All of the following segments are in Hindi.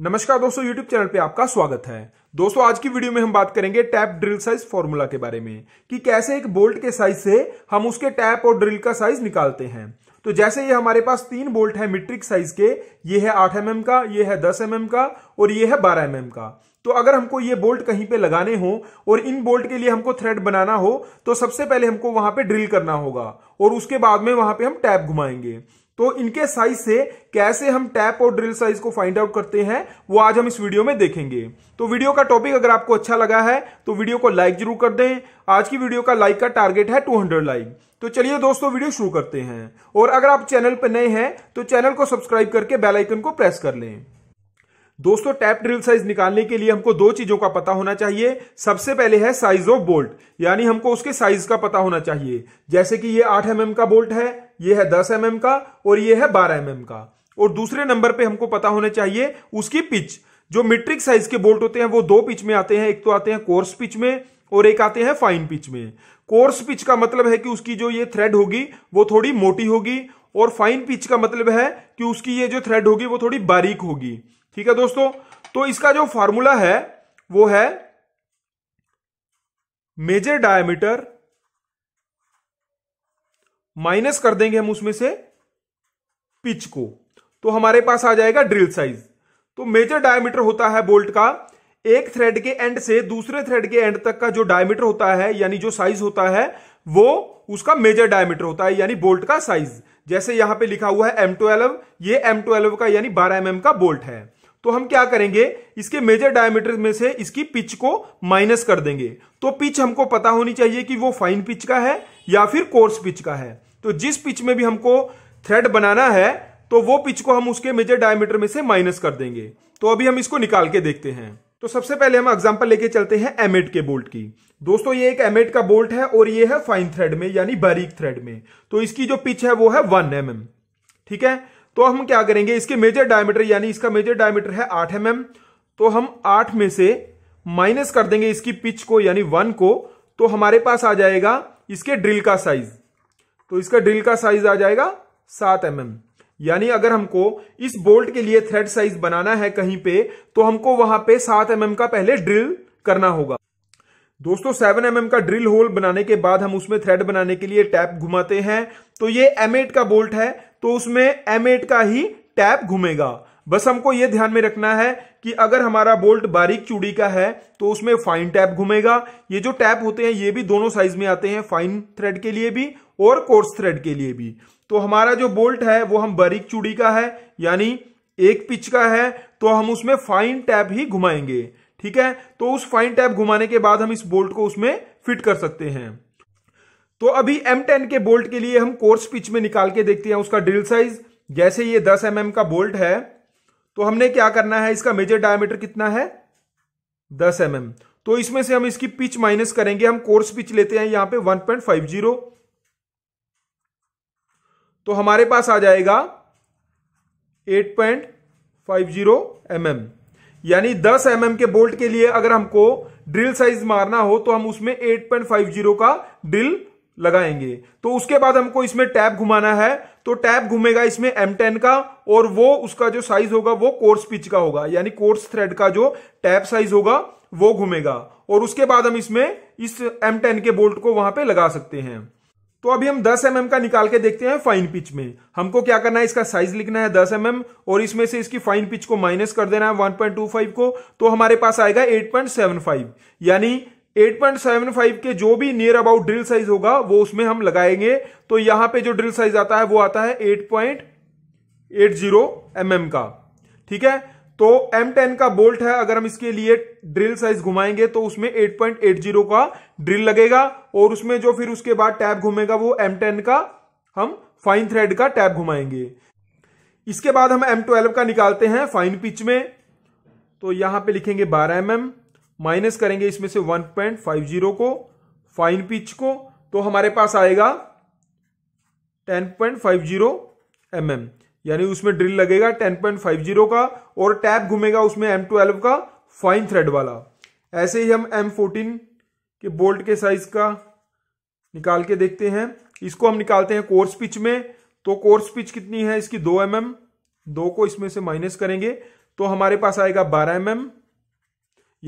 नमस्कार दोस्तों YouTube चैनल पे आपका स्वागत है दोस्तों आज की वीडियो में हम बात करेंगे टैप ड्रिल साइज फॉर्मूला के बारे में कि कैसे एक बोल्ट के साइज से हम उसके टैप और ड्रिल का साइज निकालते हैं तो जैसे ये हमारे पास तीन बोल्ट है मीट्रिक साइज के ये है आठ एम का ये है दस एम का और ये है बारह एम का तो अगर हमको ये बोल्ट कहीं पे लगाने हो और इन बोल्ट के लिए हमको थ्रेड बनाना हो तो सबसे पहले हमको वहां पे ड्रिल करना होगा और उसके बाद में वहां पे हम टैप घुमाएंगे तो इनके साइज से कैसे हम टैप और ड्रिल साइज को फाइंड आउट करते हैं वो आज हम इस वीडियो में देखेंगे तो वीडियो का टॉपिक अगर आपको अच्छा लगा है तो वीडियो को लाइक जरूर कर दें आज की वीडियो का लाइक का टारगेट है 200 लाइक तो चलिए दोस्तों वीडियो शुरू करते हैं और अगर आप चैनल पर नए हैं तो चैनल को सब्सक्राइब करके बेलाइकन को प्रेस कर लें दोस्तों टैप ड्रिल साइज निकालने के लिए हमको दो चीजों का पता होना चाहिए सबसे पहले है साइज ऑफ बोल्ट यानी हमको उसके साइज का पता होना चाहिए जैसे कि ये आठ एम mm का बोल्ट है ये है दस एम mm का और ये है बारह एम mm का और दूसरे नंबर पे हमको पता होने चाहिए उसकी पिच जो मीट्रिक साइज के बोल्ट होते हैं वो दो पिच में आते हैं एक तो आते हैं कोर्स पिच में और एक आते हैं फाइन पिच में कोर्स पिच का मतलब है कि उसकी जो ये थ्रेड होगी वो थोड़ी मोटी होगी और फाइन पिच का मतलब है कि उसकी ये जो थ्रेड होगी वो थोड़ी बारीक होगी ठीक है दोस्तों तो इसका जो फार्मूला है वो है मेजर डायमीटर माइनस कर देंगे हम उसमें से पिच को तो हमारे पास आ जाएगा ड्रिल साइज तो मेजर डायमीटर होता है बोल्ट का एक थ्रेड के एंड से दूसरे थ्रेड के एंड तक का जो डायमीटर होता है यानी जो साइज होता है वो उसका मेजर डायमीटर होता है यानी बोल्ट का साइज जैसे यहां पे लिखा हुआ है एम ट्वेल्व ये एम ट्वेल्व का यानी बारह एम mm का बोल्ट है तो हम क्या करेंगे इसके मेजर डायमीटर में से इसकी पिच को माइनस कर देंगे तो पिच हमको पता होनी चाहिए कि वो फाइन पिच का है या फिर कोर्स पिच का है तो जिस पिच में भी हमको थ्रेड बनाना है तो वो पिच को हम उसके मेजर डायमीटर में से माइनस कर देंगे तो अभी हम इसको निकाल के देखते हैं तो सबसे पहले हम एग्जाम्पल लेके चलते हैं एमेट के बोल्ट की दोस्तों ये एक एमेट का बोल्ट है और ये है फाइन थ्रेड में यानी बारीक थ्रेड में तो इसकी जो पिच है वो है वन एम mm, ठीक है तो हम क्या करेंगे इसके मेजर डायमीटर यानी इसका मेजर डायमीटर है आठ एम mm, तो हम आठ में से माइनस कर देंगे इसकी पिच को यानी वन को तो हमारे पास आ जाएगा इसके ड्रिल का साइज तो इसका ड्रिल का साइज आ जाएगा सात एम mm. यानी अगर हमको इस बोल्ट के लिए थ्रेड साइज बनाना है कहीं पे तो हमको वहां पे सात एम mm का पहले ड्रिल करना होगा दोस्तों सेवन एम mm का ड्रिल होल बनाने के बाद हम उसमें थ्रेड बनाने के लिए टैप घुमाते हैं तो ये एम का बोल्ट है तो उसमें एम का ही टैप घूमेगा बस हमको ये ध्यान में रखना है कि अगर हमारा बोल्ट बारीक चूड़ी का है तो उसमें फाइन टैप घूमेगा ये जो टैप होते हैं ये भी दोनों साइज में आते हैं फाइन थ्रेड के लिए भी और कोर्स थ्रेड के लिए भी तो हमारा जो बोल्ट है वो हम बारीक चूड़ी का है यानी एक पिच का है तो हम उसमें फाइन टैप ही घुमाएंगे ठीक है तो उस फाइन टैप घुमाने के बाद हम इस बोल्ट को उसमें फिट कर सकते हैं तो अभी M10 के बोल्ट के लिए हम कोर्स पिच में निकाल के देखते हैं उसका ड्रिल साइज जैसे ये 10 एम mm का बोल्ट है तो हमने क्या करना है इसका मेजर डायमीटर कितना है दस एम mm. तो इसमें से हम इसकी पिच माइनस करेंगे हम कोर्स पिच लेते हैं यहां पे 1.50 तो हमारे पास आ जाएगा 8.50 पॉइंट mm. यानी 10 एम mm के बोल्ट के लिए अगर हमको ड्रिल साइज मारना हो तो हम उसमें 8.50 का ड्रिल लगाएंगे तो उसके बाद हमको इसमें टैप घुमाना है तो टैप घूमेगा इसमें M10 का और वो उसका जो साइज होगा वो कोर्स पिच का होगा यानी कोर्स थ्रेड का जो टैप साइज होगा वो घूमेगा और उसके बाद हम इसमें इस एम टेन के बोल्ट को वहां पे लगा सकते हैं तो अभी हम 10 एम mm का निकाल के देखते हैं फाइन पिच में हमको क्या करना है इसका साइज लिखना है 10 एम mm और इसमें से इसकी फाइन पिच को माइनस कर देना है 1.25 को तो हमारे पास आएगा 8.75 यानी 8.75 के जो भी नियर अबाउट ड्रिल साइज होगा वो उसमें हम लगाएंगे तो यहां पे जो ड्रिल साइज आता है वो आता है 8. एट जीरो एम एम का ठीक है तो एम टेन का बोल्ट है अगर हम इसके लिए ड्रिल साइज घुमाएंगे तो उसमें एट पॉइंट एट जीरो का ड्रिल लगेगा और उसमें जो फिर उसके बाद टैब घूमेगा वो एम टेन का हम फाइन थ्रेड का टैब घुमाएंगे इसके बाद हम एम ट्वेल्व का निकालते हैं फाइन पिच में तो यहां पे लिखेंगे बारह एम एम माइनस करेंगे इसमें से वन पॉइंट फाइव जीरो को फाइन पिच को तो हमारे पास आएगा ten point five zero M M यानी उसमें ड्रिल लगेगा 10.50 का और टैप घूमेगा उसमें M12 का फाइन थ्रेड वाला ऐसे ही हम M14 के बोल्ट के साइज का निकाल के देखते हैं इसको हम निकालते हैं कोर्स पिच में तो कोर्स पिच कितनी है इसकी दो एम mm, दो को इसमें से माइनस करेंगे तो हमारे पास आएगा बारह एम mm,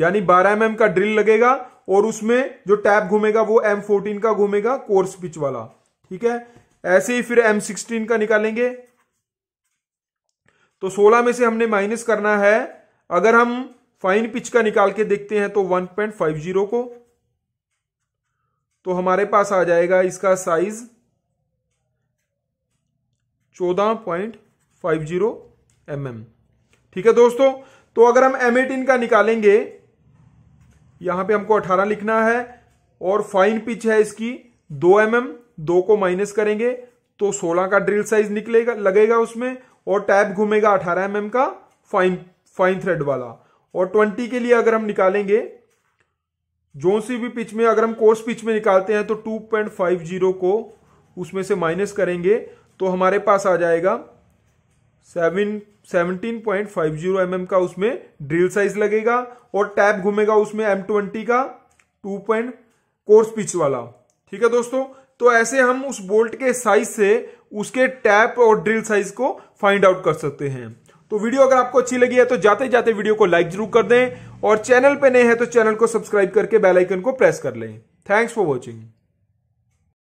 यानी बारह एम mm का ड्रिल लगेगा और उसमें जो टैप घूमेगा वो एम फोर्टीन का घूमेगा कोर्स पिच वाला ठीक है ऐसे ही फिर एम सिक्सटीन का निकालेंगे तो 16 में से हमने माइनस करना है अगर हम फाइन पिच का निकाल के देखते हैं तो 1.50 को तो हमारे पास आ जाएगा इसका साइज 14.50 mm ठीक है दोस्तों तो अगर हम एम एटीन का निकालेंगे यहां पे हमको 18 लिखना है और फाइन पिच है इसकी 2 एम mm, 2 को माइनस करेंगे तो 16 का ड्रिल साइज निकलेगा लगेगा उसमें और टैब घूमेगा अठारह एमएम का फाइन फाइन थ्रेड वाला और ट्वेंटी के लिए अगर हम निकालेंगे जो सी भी पिच में अगर हम कोर्स पिच में निकालते हैं तो टू पॉइंट फाइव जीरो को उसमें से माइनस करेंगे तो हमारे पास आ जाएगा seven seventeen point five zero M का उसमें ड्रिल साइज लगेगा और टैप घूमेगा उसमें एम ट्वेंटी का टू पॉइंट कोर्स पिच वाला ठीक है दोस्तों तो ऐसे हम उस बोल्ट के साइज से उसके टैप और ड्रिल साइज को फाइंड आउट कर सकते हैं तो वीडियो अगर आपको अच्छी लगी है तो जाते जाते वीडियो को लाइक जरूर कर दें और चैनल पे नए हैं तो चैनल को सब्सक्राइब करके बेल आइकन को प्रेस कर लें थैंक्स फॉर वॉचिंग